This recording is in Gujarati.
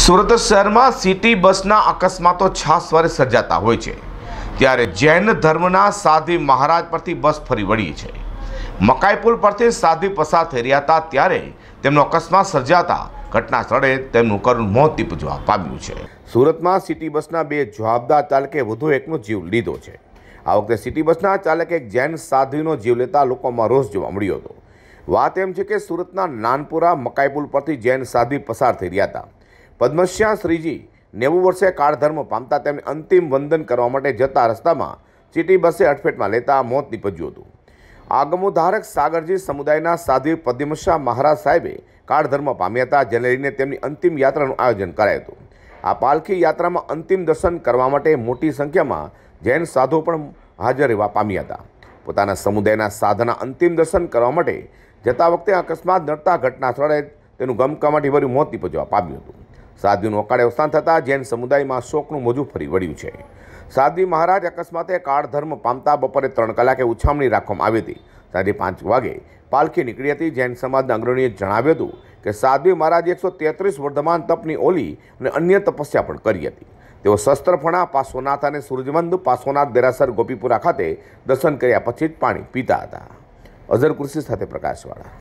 સુરત શહેરમાં સિટી બસના અકસ્માતો છાસવારે સર્જાતા હોય છે ત્યારે જૈન ધર્મના સાધી મહારાજ પરથી બસ ફરી વળી છે મકાઈ પુલ પરથી સાધી પસાર થઈ રહ્યા હતા ત્યારે તેમનો અકસ્માત સર્જાતા ઘટના સ્થળે તેમનું કરુણ મોત નીપજવા પામ્યું છે સુરતમાં સિટી બસના બે જવાબદાર ચાલકે વધુ એકનો જીવ લીધો છે આ વખતે સિટી બસના ચાલકે એક જૈન સાધ્વીનો જીવ લેતા લોકોમાં રોષ જોવા મળ્યો હતો વાત એમ છે કે સુરતના નાનપુરા મકાઈ પુલ પરથી જૈન સાધ્વી પસાર થઈ રહ્યા હતા પદ્મશ્યા શ્રીજી નેવું વર્ષે કાળધર્મ પામતા તેમને અંતિમ વંદન કરવા માટે જતા રસ્તામાં ચીટી બસે અટફેટમાં લેતા મોત નીપજ્યું હતું આગમો ધારક સાગરજી સમુદાયના સાધ્વી પદ્મશાહ મહારાજ સાહેબે કાળધર્મ પામ્યા હતા જેને લઈને તેમની અંતિમ યાત્રાનું આયોજન કરાયું હતું આ પાલખી યાત્રામાં અંતિમ દર્શન કરવા માટે મોટી સંખ્યામાં જૈન સાધુ પણ હાજર રહેવા પામ્યા હતા પોતાના સમુદાયના સાધના અંતિમ દર્શન કરવા માટે જતા વખતે અકસ્માત નડતા ઘટના સ્થળે તેનું ગમકમાટીભર્યું મોત નીપજવા પામ્યું હતું સાધ્વીનું અકાળે અવસાન થતાં જૈન સમુદાયમાં શોકનું મોજું ફરી વળ્યું છે સાધ્વી મહારાજ અકસ્માતે કાળધર્મ પામતા બપોરે ત્રણ કલાકે ઉછામણી રાખવામાં આવી હતી સાંજે પાંચ વાગે પાલખી નીકળી હતી જૈન સમાજના અગ્રણીએ જણાવ્યું હતું કે સાધ્વી મહારાજે એકસો તેત્રીસ વર્ધમાન તપની ઓલી અને અન્ય તપસ્યા પણ કરી હતી તેઓ શસ્ત્રફણા પાસોનાથ અને સૂરજમંદ પાસોનાથ દેરાસર ગોપીપુરા ખાતે દર્શન કર્યા પછી જ પાણી પીતા હતા અઝર કૃષિ સાથે પ્રકાશવાળા